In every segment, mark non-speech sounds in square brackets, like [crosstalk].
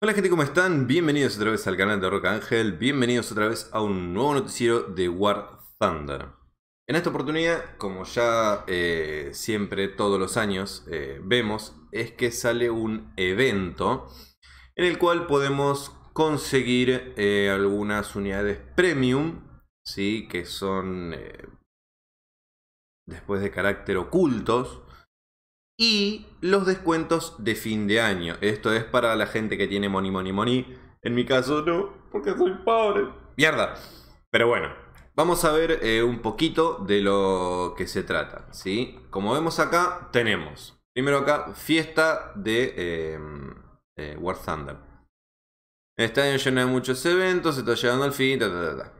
Hola gente, ¿cómo están? Bienvenidos otra vez al canal de Rock Ángel, bienvenidos otra vez a un nuevo noticiero de War Thunder. En esta oportunidad, como ya eh, siempre todos los años eh, vemos, es que sale un evento en el cual podemos conseguir eh, algunas unidades premium, ¿sí? que son después de carácter ocultos, y los descuentos de fin de año. Esto es para la gente que tiene money, money, money. En mi caso no, porque soy pobre. Mierda. Pero bueno, vamos a ver eh, un poquito de lo que se trata. ¿sí? Como vemos acá, tenemos. Primero acá, fiesta de em, eh, War Thunder. Este lleno de muchos eventos, se está llegando al fin, ta, ta, ta.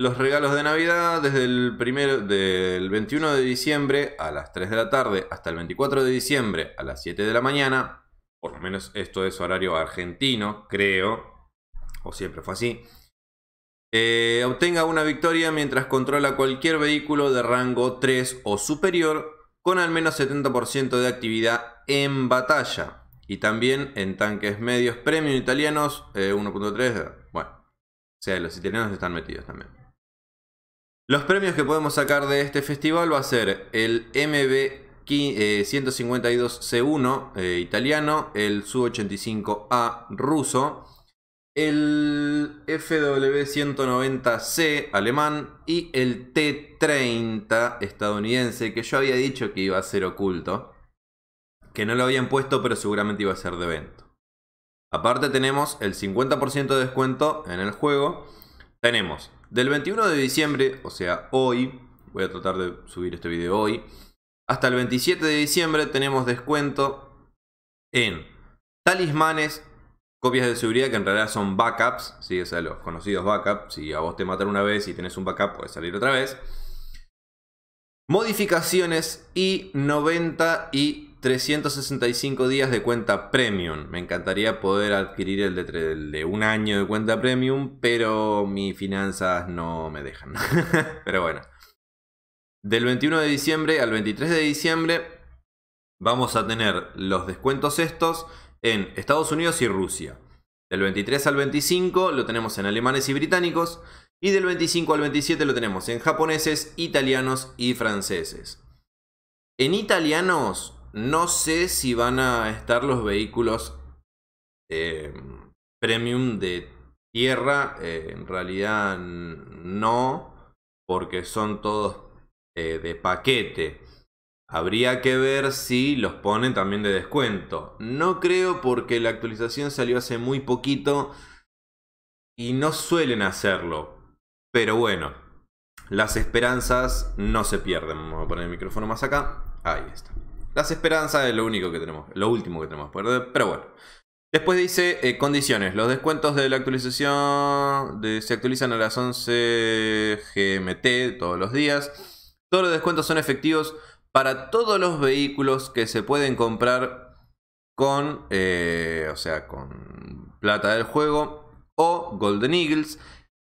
Los regalos de Navidad desde el primero, del 21 de diciembre a las 3 de la tarde hasta el 24 de diciembre a las 7 de la mañana, por lo menos esto es horario argentino, creo, o siempre fue así. Eh, obtenga una victoria mientras controla cualquier vehículo de rango 3 o superior con al menos 70% de actividad en batalla y también en tanques medios premium italianos 1.3. Eh, bueno, o sea, los italianos están metidos también. Los premios que podemos sacar de este festival va a ser el MB152C1 eh, eh, italiano, el Su-85A ruso, el FW190C alemán y el T30 estadounidense, que yo había dicho que iba a ser oculto, que no lo habían puesto pero seguramente iba a ser de evento. Aparte tenemos el 50% de descuento en el juego, tenemos del 21 de diciembre, o sea, hoy, voy a tratar de subir este video hoy, hasta el 27 de diciembre tenemos descuento en talismanes, copias de seguridad que en realidad son backups, ¿sí? o sea, los conocidos backups, si a vos te matan una vez y tenés un backup puedes salir otra vez. Modificaciones y 90 y 365 días de cuenta premium. Me encantaría poder adquirir el de, un año de cuenta premium, pero mis finanzas no me dejan. [laughs] pero bueno. Del 21 de diciembre al 23 de diciembre vamos a tener los descuentos estos en Estados Unidos y Rusia. Del 23 al 25 lo tenemos en alemanes y británicos. Y del 25 al 27 lo tenemos en japoneses, italianos y franceses. En italianos no sé si van a estar los vehículos eh, premium de tierra. Eh, en realidad no, porque son todos eh, de paquete. Habría que ver si los ponen también de descuento. No creo porque la actualización salió hace muy poquito y no suelen hacerlo. Pero bueno, las esperanzas no se pierden. Vamos a poner el micrófono más acá. Ahí está. Las esperanzas es lo único que tenemos, lo último que tenemos. Pero bueno. Después dice eh, condiciones. Los descuentos de la actualización de, se actualizan a las 11 GMT todos los días. Todos los descuentos son efectivos para todos los vehículos que se pueden comprar con, eh, o sea, con plata del juego o Golden Eagles.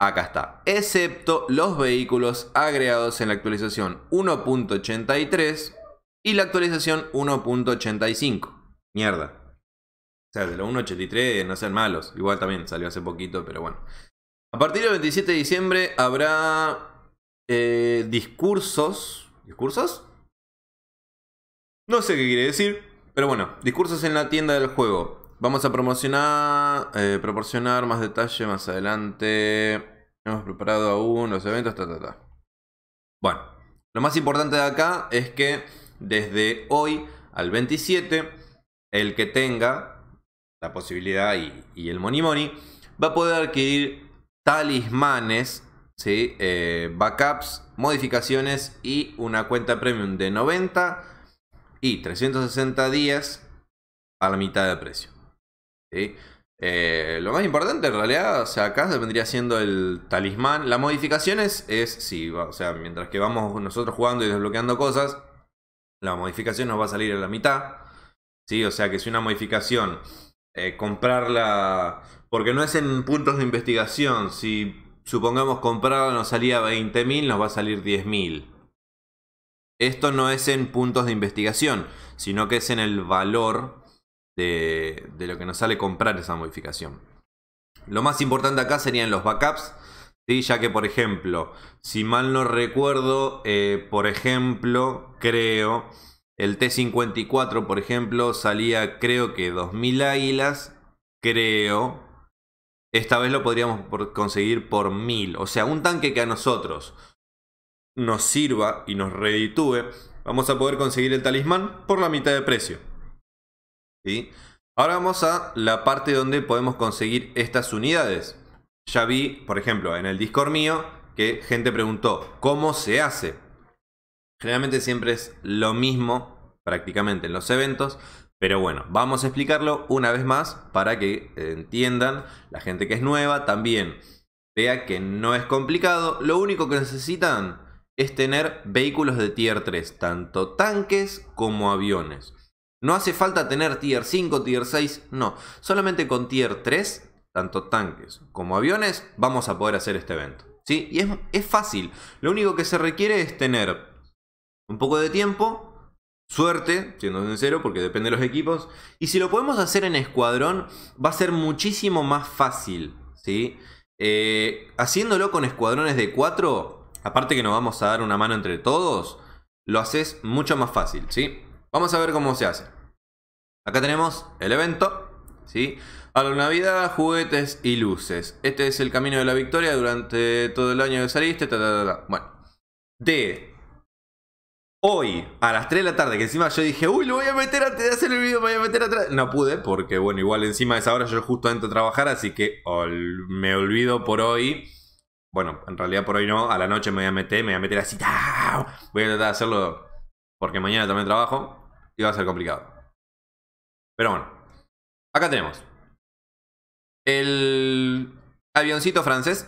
Acá está. Excepto los vehículos agregados en la actualización 1.83 y la actualización 1.85. Mierda. O sea, de la 1.83 no sean malos. Igual también salió hace poquito, pero bueno. A partir del 27 de diciembre habrá eh, discursos. ¿Discursos? No sé qué quiere decir, pero bueno, discursos en la tienda del juego. Vamos a promocionar, eh, proporcionar más detalle más adelante. hemos preparado aún los eventos, ta, ta, Bueno, lo más importante de acá es que desde hoy al 27, el que tenga la posibilidad y, el Money Money va a poder adquirir talismanes, eh, backups, modificaciones y una cuenta premium de 90 y 360 días a la mitad de precio. Eh, lo más importante en realidad, o sea, acá se vendría siendo el talismán. Las modificaciones es, sí, o sea, mientras que vamos nosotros jugando y desbloqueando cosas, la modificación nos va a salir a la mitad. ¿sí? O sea que si una modificación, eh, comprarla, porque no es en puntos de investigación, si supongamos comprarla nos salía 20.000, nos va a salir 10.000. Esto no es en puntos de investigación, sino que es en el valor de, de lo que nos sale comprar esa modificación. Lo más importante acá serían los backups ya que, por ejemplo, si mal no recuerdo, eh, por ejemplo, creo, el T-54, por ejemplo, salía creo que 2.000 águilas, creo. Esta vez lo podríamos conseguir por 1.000. O sea, un tanque que a nosotros nos sirva y nos reditúe, vamos a poder conseguir el talismán por la mitad de precio. ¿Sí? Ahora vamos a la parte donde podemos conseguir estas unidades ya vi, por ejemplo, en el Discord mío, que gente preguntó, ¿cómo se hace? Generalmente siempre es lo mismo, prácticamente en los eventos, pero bueno, vamos a explicarlo una vez más para que eh, entiendan la gente que es nueva también. Vea que no es complicado, lo único que necesitan es tener vehículos de tier 3, tanto tanques como aviones. No hace falta tener tier 5, tier 6, no. Solamente con tier 3 tanto tanques como aviones, vamos a poder hacer este evento. ¿sí? Y es, fácil, lo único que se requiere es tener un poco de tiempo, Suerte, siendo sincero, porque depende de los equipos. Y si lo podemos hacer en escuadrón, va a ser muchísimo más fácil. ¿sí? Eh, haciéndolo con escuadrones de 4, aparte que nos vamos a dar una mano entre todos, lo haces mucho más fácil. ¿sí? Vamos a ver cómo se hace. Acá tenemos el evento. ¿sí? A la Navidad, juguetes y luces. Este es el camino de la victoria durante todo el año que saliste. bueno. De hoy a las 3 de la tarde, que encima yo dije, uy, lo voy a meter antes de hacer el video, me voy a meter atrás. No pude, porque bueno, igual encima de esa hora yo justo entro a trabajar, así que me olvido por hoy. Bueno, en realidad por hoy no, a la noche me voy a meter, me voy a meter así. Voy a tratar de hacerlo porque mañana también trabajo y va a ser complicado. Pero bueno, acá tenemos. El avioncito francés,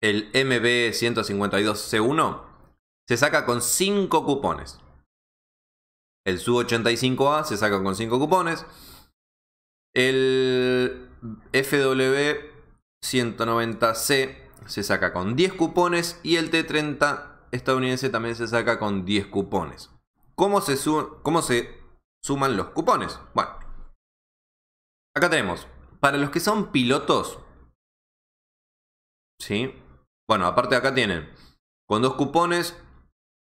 el MB-152C1, se saca con 5 cupones. El Su-85A se saca con 5 cupones. El FW-190C se saca con 10 cupones. Y el T-30 estadounidense también se saca con 10 cupones. ¿Cómo se, ¿Cómo se suman los cupones? Bueno, acá tenemos para los que son pilotos, ¿sí? Bueno, aparte acá tienen, con dos cupones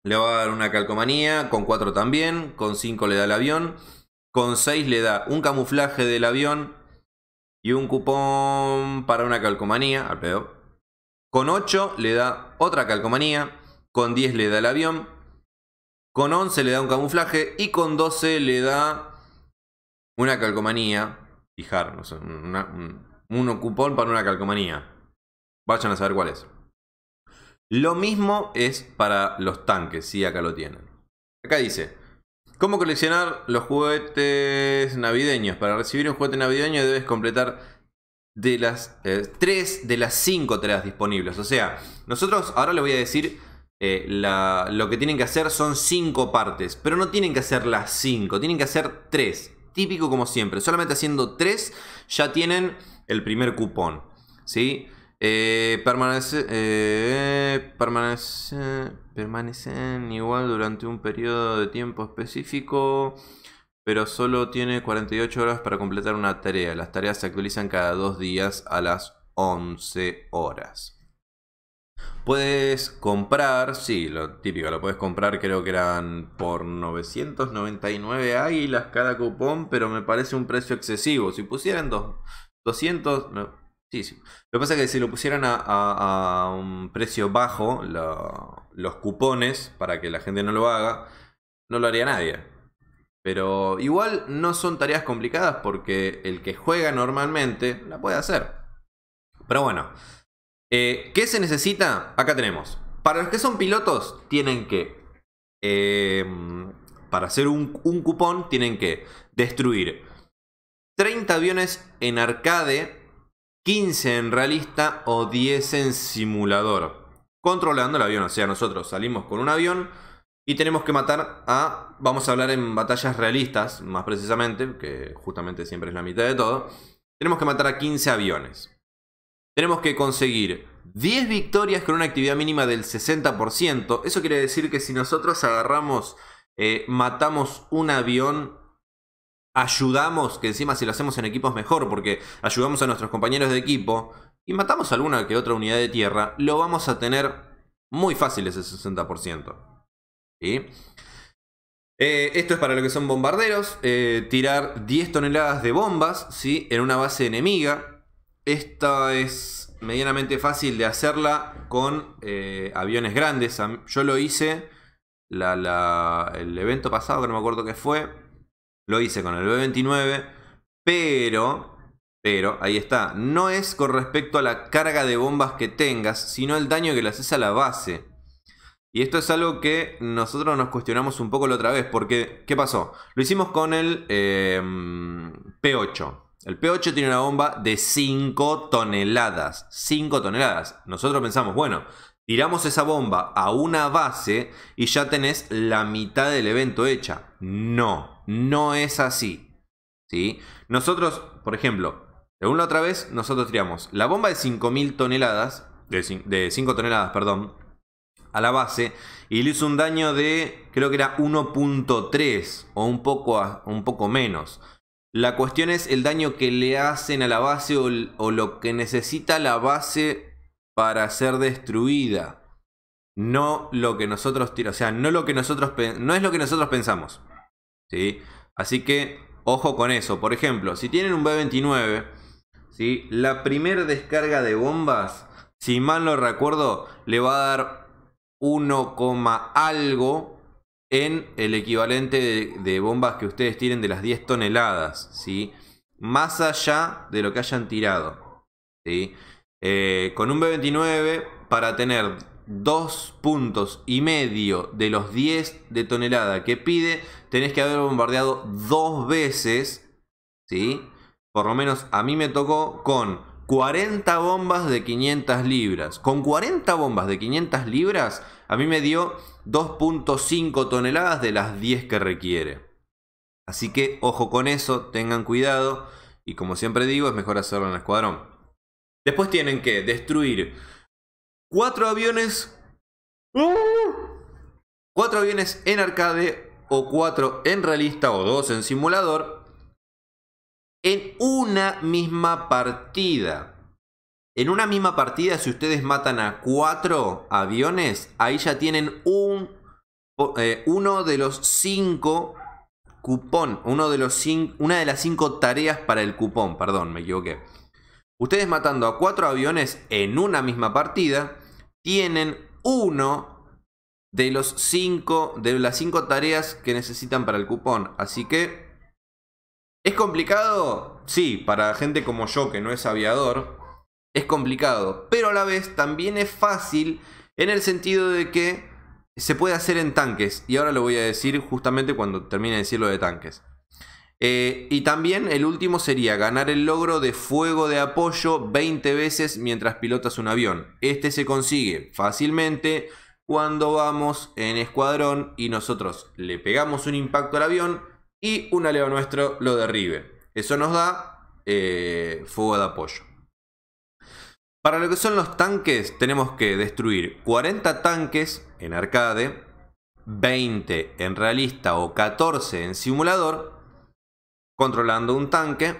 le va a dar una calcomanía, con cuatro también, con cinco le da el avión, con seis le da un camuflaje del avión y un cupón para una calcomanía, al pedo. Con ocho le da otra calcomanía, con 10 le da el avión, con 11 le da un camuflaje y con 12 le da una calcomanía fijarnos un, cupón para una calcomanía. Vayan a saber cuál es. Lo mismo es para los tanques, si acá lo tienen. Acá dice, ¿cómo coleccionar los juguetes navideños? Para recibir un juguete navideño debes completar de las 3 eh, de las 5 tareas disponibles. O sea, nosotros ahora les voy a decir eh, lo que tienen que hacer son 5 partes, pero no tienen que hacer las 5, tienen que hacer 3 típico como siempre. Solamente haciendo tres ya tienen el primer cupón. ¿Sí? Eh, permanece, eh, permanece, permanecen igual durante un periodo de tiempo específico, pero solo tiene 48 horas para completar una tarea. Las tareas se actualizan cada dos días a las 11 horas. Puedes comprar, sí, lo típico, lo puedes comprar, creo que eran por 999 águilas cada cupón, pero me parece un precio excesivo. Si pusieran dos, 200, sí, Lo que pasa es que si lo pusieran a, un precio bajo, los cupones, para que la gente no lo haga, no lo haría nadie. Pero igual no son tareas complicadas porque el que juega normalmente la puede hacer. Pero bueno, eh, ¿Qué se necesita? Acá tenemos. Para los que son pilotos, tienen que... Eh, para hacer un, un cupón, tienen que destruir 30 aviones en arcade, 15 en realista o 10 en simulador. Controlando el avión, o sea, nosotros salimos con un avión y tenemos que matar a... Vamos a hablar en batallas realistas, más precisamente, que justamente siempre es la mitad de todo. Tenemos que matar a 15 aviones. Tenemos que conseguir 10 victorias con una actividad mínima del 60%. Eso quiere decir que si nosotros agarramos, eh, matamos un avión, ayudamos, que encima si lo hacemos en equipos mejor, porque ayudamos a nuestros compañeros de equipo, y matamos alguna que otra unidad de tierra, lo vamos a tener muy fácil ese 60%. Eh, esto es para lo que son bombarderos, eh, tirar 10 toneladas de bombas ¿sí? en una base enemiga. Esta es medianamente fácil de hacerla con eh, aviones grandes. Yo lo hice el evento pasado, que no me acuerdo qué fue. Lo hice con el B-29. Pero, pero, ahí está. No es con respecto a la carga de bombas que tengas, sino el daño que le haces a la base. Y esto es algo que nosotros nos cuestionamos un poco la otra vez, porque, ¿qué pasó? Lo hicimos con el eh, P8. El P8 tiene una bomba de 5 toneladas. 5 toneladas. Nosotros pensamos, bueno, tiramos esa bomba a una base y ya tenés la mitad del evento hecha. No, no es así. ¿sí? Nosotros, por ejemplo, según la otra vez, nosotros tiramos la bomba de 5.000 toneladas, de, 5 toneladas, perdón, a la base y le hizo un daño de, creo que era 1.3 o un poco, un poco menos. La cuestión es el daño que le hacen a la base o, lo que necesita la base para ser destruida. No lo que nosotros, o sea, no lo que nosotros no es lo que nosotros pensamos. ¿sí? Así que ojo con eso. Por ejemplo, si tienen un B29, ¿sí? la primera descarga de bombas, si mal no recuerdo, le va a dar 1, algo en el equivalente de, bombas que ustedes tienen de las 10 toneladas, ¿sí? Más allá de lo que hayan tirado, eh, con un B-29, para tener dos puntos y medio de los 10 de tonelada que pide, tenés que haber bombardeado dos veces, ¿sí? Por lo menos a mí me tocó con 40 bombas de 500 libras. Con 40 bombas de 500 libras, a mí me dio 2.5 toneladas de las 10 que requiere. Así que ojo con eso, tengan cuidado y como siempre digo, es mejor hacerlo en el escuadrón. Después tienen que destruir 4 aviones. Cuatro aviones en arcade o cuatro en realista o dos en simulador en una misma partida. En una misma partida, si ustedes matan a cuatro aviones, ahí ya tienen un, eh, uno de los cinco cupón, uno de los una de las cinco tareas para el cupón, perdón, me equivoqué. Ustedes matando a cuatro aviones en una misma partida, tienen uno de los cinco, de las cinco tareas que necesitan para el cupón. Así que, ¿es complicado? Sí, para gente como yo que no es aviador, es complicado, pero a la vez también es fácil en el sentido de que se puede hacer en tanques, y ahora lo voy a decir justamente cuando termine de decir lo de tanques. Eh, y también el último sería ganar el logro de fuego de apoyo 20 veces mientras pilotas un avión. Este se consigue fácilmente cuando vamos en escuadrón y nosotros le pegamos un impacto al avión y un aleo nuestro lo derribe. Eso nos da eh, fuego de apoyo. Para lo que son los tanques, tenemos que destruir 40 tanques en arcade, 20 en realista o 14 en simulador, controlando un tanque.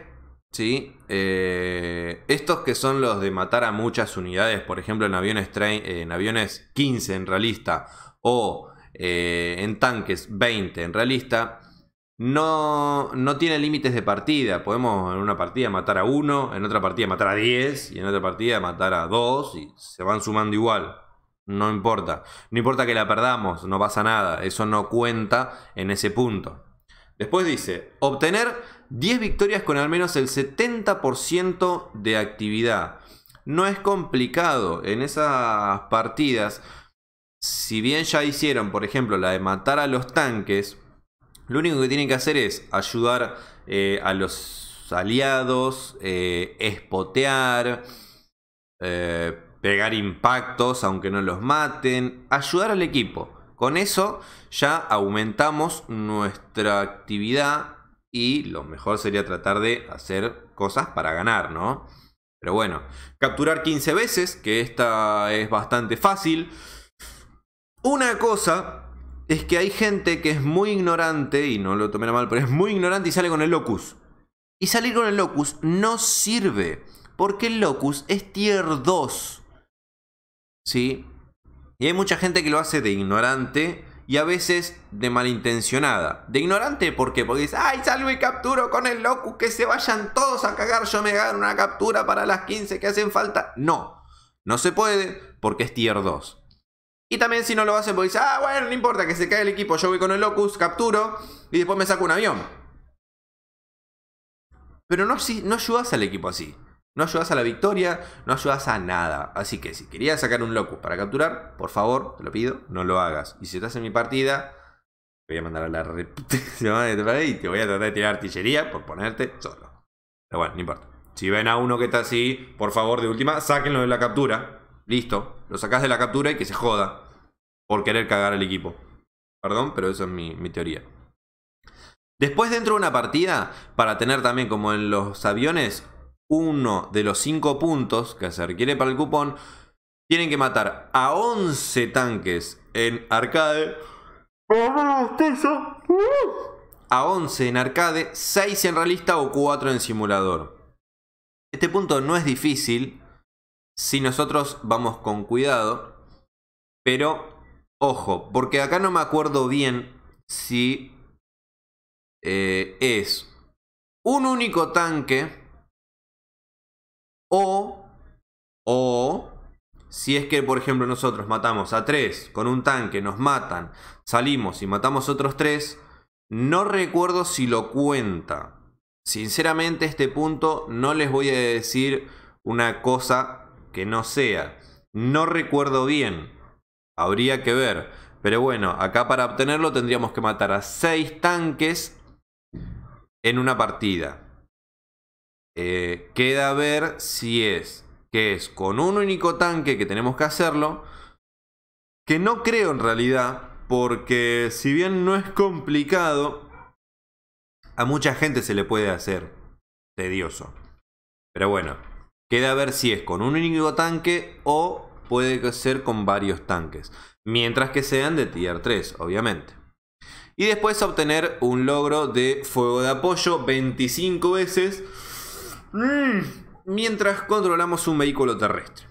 ¿sí? Eh, estos que son los de matar a muchas unidades, por ejemplo en aviones, en aviones 15 en realista o eh, en tanques 20 en realista, no, no tiene límites de partida. Podemos en una partida matar a uno, en otra partida matar a 10 y en otra partida matar a dos y se van sumando igual. No importa. No importa que la perdamos, no pasa nada. Eso no cuenta en ese punto. Después dice, obtener 10 victorias con al menos el 70% de actividad. No es complicado. En esas partidas, si bien ya hicieron, por ejemplo, la de matar a los tanques, lo único que tienen que hacer es ayudar eh, a los aliados, eh, espotear, eh, pegar impactos aunque no los maten, ayudar al equipo. Con eso ya aumentamos nuestra actividad y lo mejor sería tratar de hacer cosas para ganar, ¿no? Pero bueno, capturar 15 veces, que esta es bastante fácil. Una cosa es que hay gente que es muy ignorante, y no lo tomen a mal, pero es muy ignorante y sale con el locus. Y salir con el locus no sirve, porque el locus es tier 2. ¿Sí? Y hay mucha gente que lo hace de ignorante y a veces de malintencionada. De ignorante, ¿por qué? Porque dice, ay, salgo y capturo con el locus, que se vayan todos a cagar, yo me gano una captura para las 15 que hacen falta. No, no se puede porque es tier 2. Y también si no lo hacen, pues dices ah, bueno, no importa, que se caiga el equipo. Yo voy con el Locus, capturo y después me saco un avión. Pero no, no ayudas al equipo así. No ayudas a la victoria, no ayudas a nada. Así que si querías sacar un Locus para capturar, por favor, te lo pido, no lo hagas. Y si estás en mi partida, te voy a mandar a la [laughs] y te voy a tratar de tirar artillería por ponerte solo. Pero bueno, no importa. Si ven a uno que está así, por favor, de última, sáquenlo de la captura. Listo, lo sacas de la captura y que se joda por querer cagar al equipo. Perdón, pero eso es mi, mi, teoría. Después dentro de una partida, para tener también como en los aviones, uno de los cinco puntos que se requiere para el cupón, tienen que matar a 11 tanques en arcade. A 11 en arcade, 6 en realista o 4 en simulador. Este punto no es difícil, si nosotros vamos con cuidado. Pero, ojo, porque acá no me acuerdo bien si eh, es un único tanque o, o si es que, por ejemplo, nosotros matamos a tres con un tanque, nos matan, salimos y matamos otros tres, no recuerdo si lo cuenta. Sinceramente, este punto no les voy a decir una cosa que no sea. No recuerdo bien. Habría que ver. Pero bueno, acá para obtenerlo tendríamos que matar a 6 tanques en una partida. Eh, queda ver si es que es con un único tanque que tenemos que hacerlo. Que no creo en realidad, porque si bien no es complicado, a mucha gente se le puede hacer tedioso. Pero bueno, Queda a ver si es con un único tanque o puede ser con varios tanques. Mientras que sean de tier 3, obviamente. Y después obtener un logro de fuego de apoyo 25 veces mm, mientras controlamos un vehículo terrestre.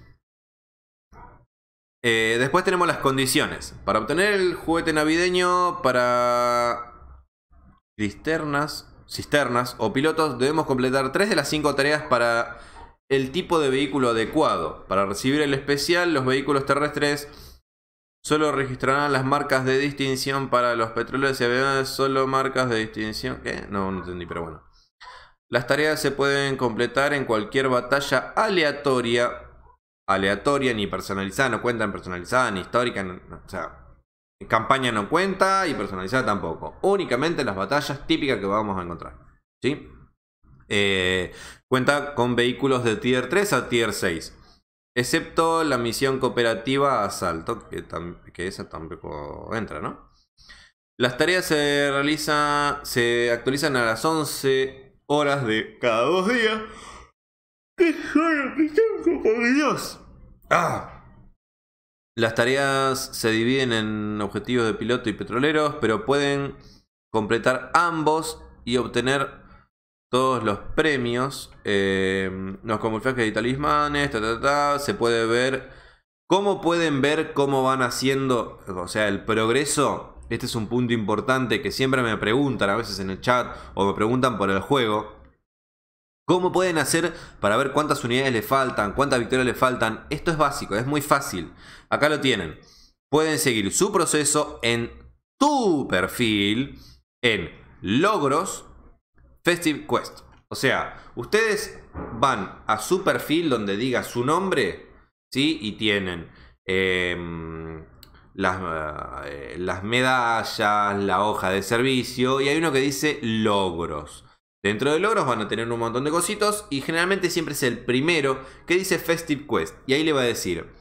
Eh, después tenemos las condiciones. Para obtener el juguete navideño para cisternas, cisternas o pilotos debemos completar 3 de las 5 tareas para el tipo de vehículo adecuado. Para recibir el especial, los vehículos terrestres solo registrarán las marcas de distinción para los petróleos y aviones, solo marcas de distinción. ¿Qué? No, no entendí, pero bueno. Las tareas se pueden completar en cualquier batalla aleatoria. Aleatoria, ni personalizada, no cuentan personalizada, ni histórica, o sea, campaña no cuenta y personalizada tampoco. Únicamente las batallas típicas que vamos a encontrar. ¿Sí? Eh, cuenta con vehículos de tier 3 a tier 6. Excepto la misión cooperativa Asalto, que, que esa tampoco entra, ¿no? Las tareas se realizan se actualizan a las 11 horas de cada dos días. ¡Qué por Dios! ¡Ah! Las tareas se dividen en objetivos de piloto y petroleros, pero pueden completar ambos y obtener todos los premios, eh, los camuflajes y talismanes, ta, se puede ver cómo pueden ver cómo van haciendo, o sea, el progreso. Este es un punto importante que siempre me preguntan a veces en el chat o me preguntan por el juego. ¿Cómo pueden hacer para ver cuántas unidades le faltan, cuántas victorias le faltan? Esto es básico, es muy fácil. Acá lo tienen. Pueden seguir su proceso en tu perfil, en logros, Festive Quest. O sea, ustedes van a su perfil donde diga su nombre, ¿sí? Y tienen em, las, eh, las medallas, la hoja de servicio y hay uno que dice logros. Dentro de logros van a tener un montón de cositos y generalmente siempre es el primero que dice Festive Quest. Y ahí le va a decir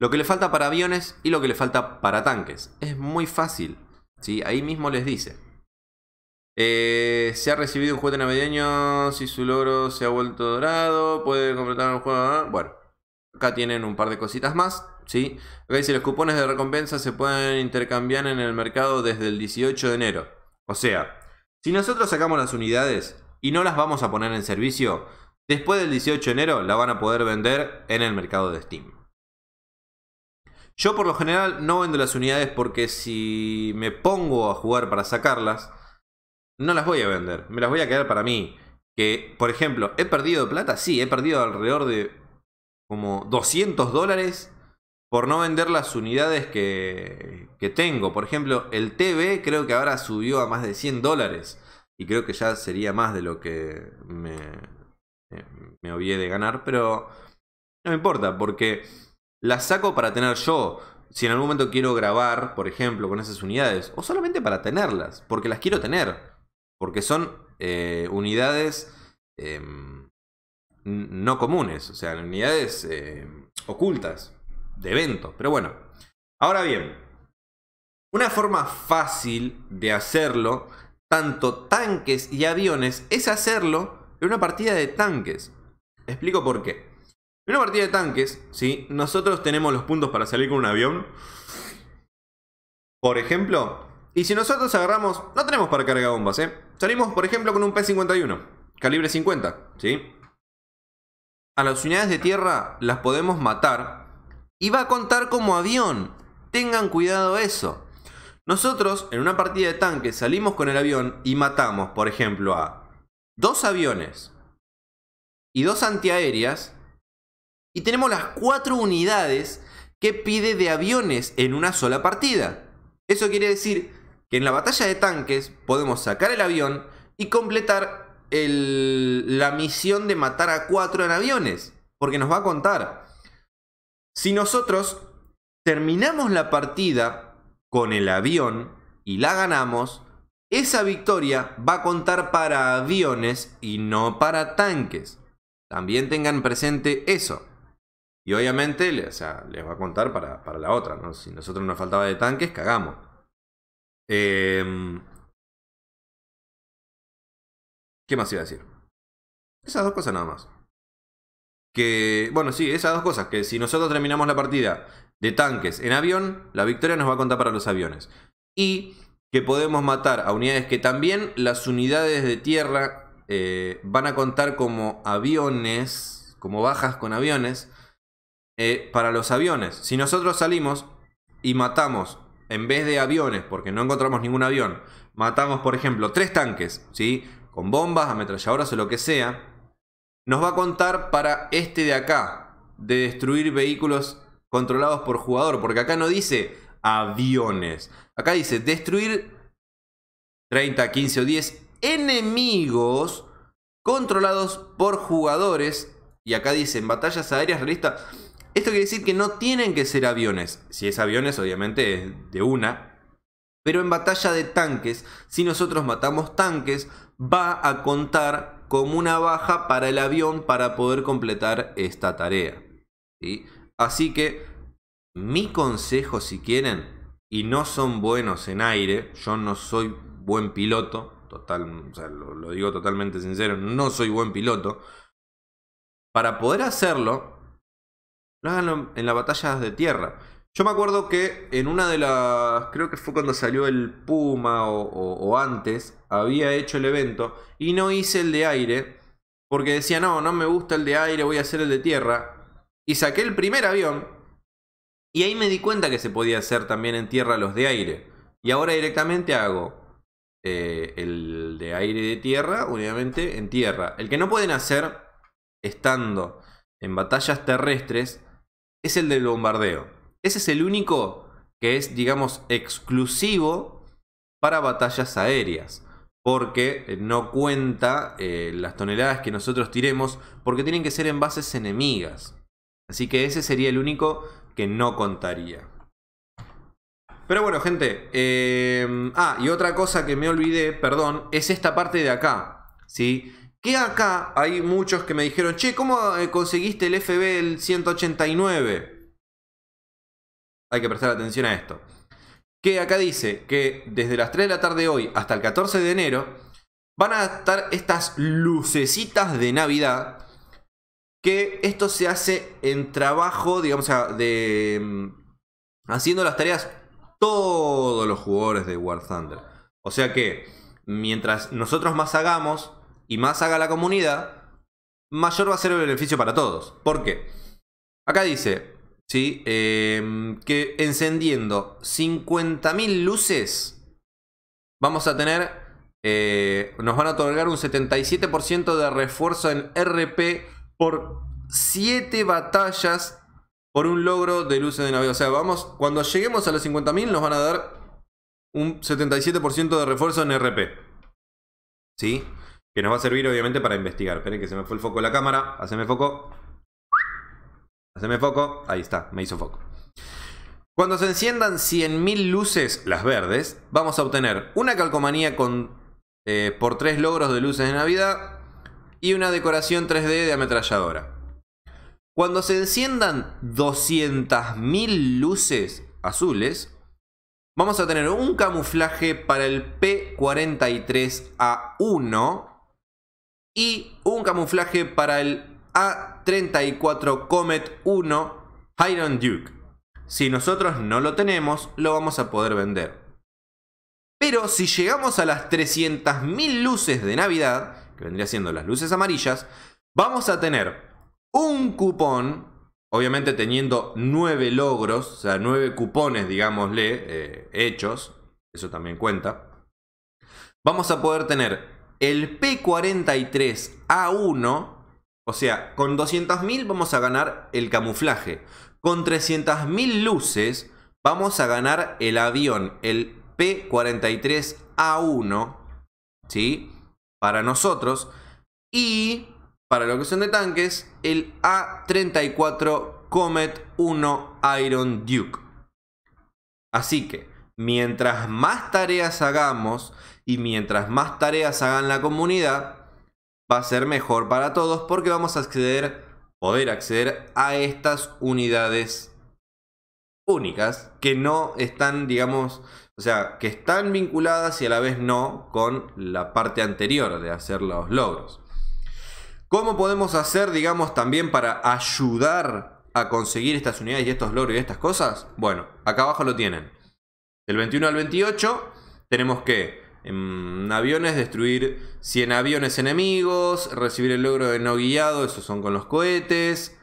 lo que le falta para aviones y lo que le falta para tanques. Es muy fácil. ¿sí? Ahí mismo les dice. Eh, se ha recibido un juguete navideño, si su logro se ha vuelto dorado, puede completar un juego. ¿eh? Bueno, acá tienen un par de cositas más. ¿sí? Acá dice: los cupones de recompensa se pueden intercambiar en el mercado desde el 18 de enero. O sea, si nosotros sacamos las unidades y no las vamos a poner en servicio, después del 18 de enero la van a poder vender en el mercado de Steam. Yo por lo general no vendo las unidades porque si me pongo a jugar para sacarlas, no las voy a vender, me las voy a quedar para mí. Que, por ejemplo, he perdido plata, sí, he perdido alrededor de como 200 dólares por no vender las unidades que, tengo. Por ejemplo, el TV creo que ahora subió a más de 100 dólares y creo que ya sería más de lo que me, eh, me obvié de ganar, pero no me importa porque las saco para tener yo. Si en algún momento quiero grabar, por ejemplo, con esas unidades, o solamente para tenerlas, porque las quiero tener. Porque son eh, unidades em, no comunes, o sea, unidades em, ocultas de evento. Pero bueno, ahora bien, una forma fácil de hacerlo, tanto tanques y aviones, es hacerlo en una partida de tanques. Explico por qué. En una partida de tanques, Si nosotros tenemos los puntos para salir con un avión. Por ejemplo, y si nosotros agarramos, no tenemos para bombas, ¿eh? Salimos, por ejemplo, con un P-51, calibre 50, ¿sí? A las unidades de tierra las podemos matar y va a contar como avión. Tengan cuidado eso. Nosotros en una partida de tanque salimos con el avión y matamos, por ejemplo, a dos aviones y dos antiaéreas y tenemos las cuatro unidades que pide de aviones en una sola partida. Eso quiere decir en la batalla de tanques podemos sacar el avión y completar la misión de matar a cuatro en aviones, porque nos va a contar. Si nosotros terminamos la partida con el avión y la ganamos, esa victoria va a contar para aviones y no para tanques. También tengan presente eso. Y obviamente les va a contar para, la otra. Si nosotros nos faltaba de tanques, cagamos. Em, ¿Qué más iba a decir? Esas dos cosas nada más. Que, bueno, sí, esas dos cosas. Que si nosotros terminamos la partida de tanques en avión, la victoria nos va a contar para los aviones. Y que podemos matar a unidades que también las unidades de tierra eh, van a contar como aviones, como bajas con aviones, eh, para los aviones. Si nosotros salimos y matamos en vez de aviones, porque no encontramos ningún avión, matamos, por ejemplo, tres tanques, ¿sí? Con bombas, ametralladoras o lo que sea, nos va a contar para este de acá, de destruir vehículos controlados por jugador, porque acá no dice aviones, acá dice destruir 30, 15 o 10 enemigos controlados por jugadores, y acá dice en batallas aéreas realistas esto quiere decir que no tienen que ser aviones. Si es aviones, obviamente es de una. Pero en batalla de tanques, si nosotros matamos tanques, va a contar como una baja para el avión para poder completar esta tarea. Así que mi consejo si quieren, y no son buenos en aire, yo no soy buen piloto, total, lo digo totalmente sincero, no soy buen piloto, para poder hacerlo, no hagan en las batallas de tierra. Yo me acuerdo que en una de las. Creo que fue cuando salió el Puma o, antes. Había hecho el evento. Y no hice el de aire. Porque decía, no, no me gusta el de aire, voy a hacer el de tierra. Y saqué el primer avión. Y ahí me di cuenta que se podía hacer también en tierra los de aire. Y ahora directamente hago eh, el de aire de tierra, obviamente en tierra. El que no pueden hacer estando en batallas terrestres es el del bombardeo. Ese es el único que es, digamos, exclusivo para batallas aéreas. Porque eh, no cuenta eh, las toneladas que nosotros tiremos, porque tienen que ser en bases enemigas. Así que ese sería el único que no contaría. Pero bueno, gente. Eh, ah, y otra cosa que me olvidé, perdón, es esta parte de acá. ¿Sí? Que acá hay muchos que me dijeron, che, ¿cómo eh, conseguiste el FB el 189? Hay que prestar atención a esto. Que acá dice que desde las 3 de la tarde hoy hasta el 14 de enero van a estar estas lucecitas de Navidad que esto se hace en trabajo, digamos, de mm, haciendo las tareas todos los jugadores de War Thunder. O sea que mientras nosotros más hagamos, y más haga la comunidad, mayor va a ser el beneficio para todos. ¿Por qué? Acá dice ¿sí? Em, que encendiendo 50.000 luces vamos a tener, eh, nos van a otorgar un 77% de refuerzo en RP por 7 batallas por un logro de luces de navidad O sea, vamos, cuando lleguemos a los 50.000 nos van a dar un 77% de refuerzo en RP. ¿Sí? que nos va a servir obviamente para investigar. Esperen que se me fue el foco de la cámara, haceme foco. Haceme foco, ahí está, me hizo foco. Cuando se enciendan 100.000 luces, las verdes, vamos a obtener una calcomanía con, eh, por 3 logros de luces de Navidad y una decoración 3D de ametralladora. Cuando se enciendan 200.000 luces azules, vamos a tener un camuflaje para el P43A1 y un camuflaje para el A34 Comet 1 Iron Duke. Si nosotros no lo tenemos, lo vamos a poder vender. Pero si llegamos a las 300.000 luces de Navidad, que vendría siendo las luces amarillas, vamos a tener un cupón, obviamente teniendo 9 logros, o sea, 9 cupones, digámosle, eh, hechos, eso también cuenta. Vamos a poder tener el P43A1, o sea, con 200.000 vamos a ganar el camuflaje. Con 300.000 luces vamos a ganar el avión, el P43A1, ¿sí? Para nosotros. Y para lo que son de tanques, el A34 Comet 1 Iron Duke. Así que, mientras más tareas hagamos, y mientras más tareas hagan la comunidad, va a ser mejor para todos porque vamos a acceder, poder acceder a estas unidades únicas que no están, digamos, o sea, que están vinculadas y a la vez no con la parte anterior de hacer los logros. ¿Cómo podemos hacer, digamos, también para ayudar a conseguir estas unidades y estos logros y estas cosas? Bueno, acá abajo lo tienen. Del 21 al 28 tenemos que en aviones, destruir 100 aviones enemigos, recibir el logro de no guiado, esos son con los cohetes,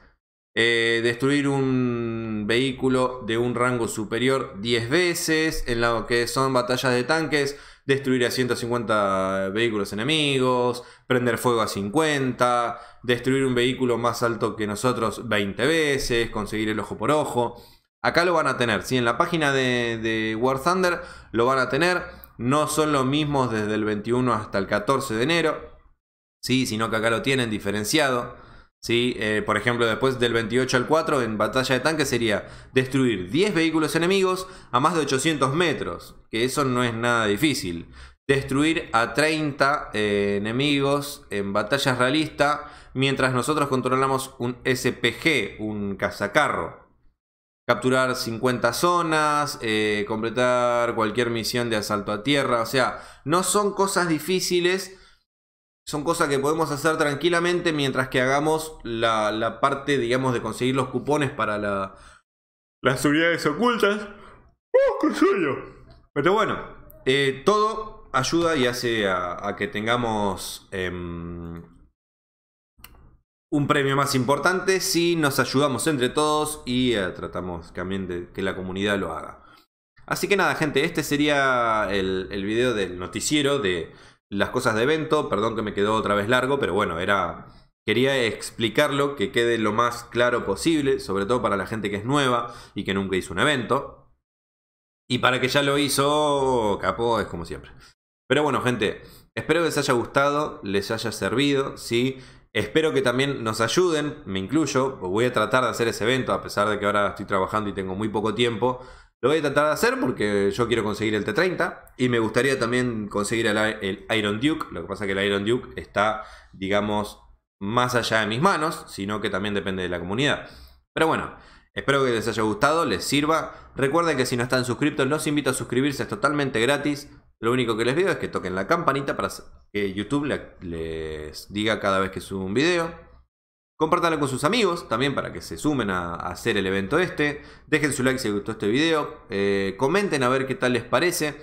eh, destruir un vehículo de un rango superior 10 veces, en lo que son batallas de tanques, destruir a 150 vehículos enemigos, prender fuego a 50, destruir un vehículo más alto que nosotros 20 veces, conseguir el ojo por ojo. Acá lo van a tener, si en la página de, de War Thunder lo van a tener no son los mismos desde el 21 hasta el 14 de enero, ¿sí? sino que acá lo tienen diferenciado. ¿sí? Eh, por ejemplo, después del 28 al 4 en batalla de tanque sería destruir 10 vehículos enemigos a más de 800 metros, que eso no es nada difícil. Destruir a 30 eh, enemigos en batallas realista mientras nosotros controlamos un SPG, un cazacarro capturar 50 zonas, eh, completar cualquier misión de asalto a tierra. O sea, no son cosas difíciles, son cosas que podemos hacer tranquilamente mientras que hagamos la, parte, digamos, de conseguir los cupones para la, las unidades ocultas. ¡Oh, qué Pero bueno, eh, todo ayuda y hace a, que tengamos em, un premio más importante si nos ayudamos entre todos y eh, tratamos también de que la comunidad lo haga. Así que nada, gente, este sería el, el video del noticiero de las cosas de evento. Perdón que me quedó otra vez largo, pero bueno, era. Quería explicarlo, que quede lo más claro posible, sobre todo para la gente que es nueva y que nunca hizo un evento. Y para que ya lo hizo, capó, es como siempre. Pero bueno, gente, espero que les haya gustado, les haya servido, ¿sí? Espero que también nos ayuden, me incluyo, voy a tratar de hacer ese evento, a pesar de que ahora estoy trabajando y tengo muy poco tiempo. Lo voy a tratar de hacer porque yo quiero conseguir el T30 y me gustaría también conseguir el, Iron Duke. Lo que pasa es que el Iron Duke está, digamos, más allá de mis manos, sino que también depende de la comunidad. Pero bueno, espero que les haya gustado, les sirva. Recuerden que si no están suscritos, los invito a suscribirse, es totalmente gratis. Lo único que les pido es que toquen la campanita para que YouTube les diga cada vez que subo un video. Compartanlo con sus amigos también para que se sumen a, hacer el evento este. Dejen su like si les gustó este video. Eh, comenten a ver qué tal les parece.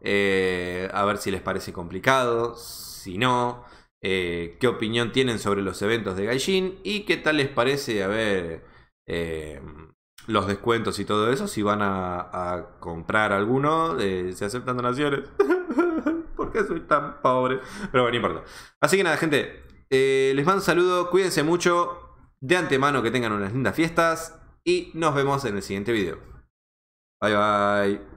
Eh, a ver si les parece complicado, si no. Eh, qué opinión tienen sobre los eventos de Gaijin y qué tal les parece haber ver los descuentos y todo eso. Si van a, comprar alguno, eh, se aceptan donaciones. [laughs] Porque soy tan pobre? Pero bueno, no importa. Así que nada, gente. Eh, les mando un saludo. Cuídense mucho. De antemano que tengan unas lindas fiestas. Y nos vemos en el siguiente video. Bye bye.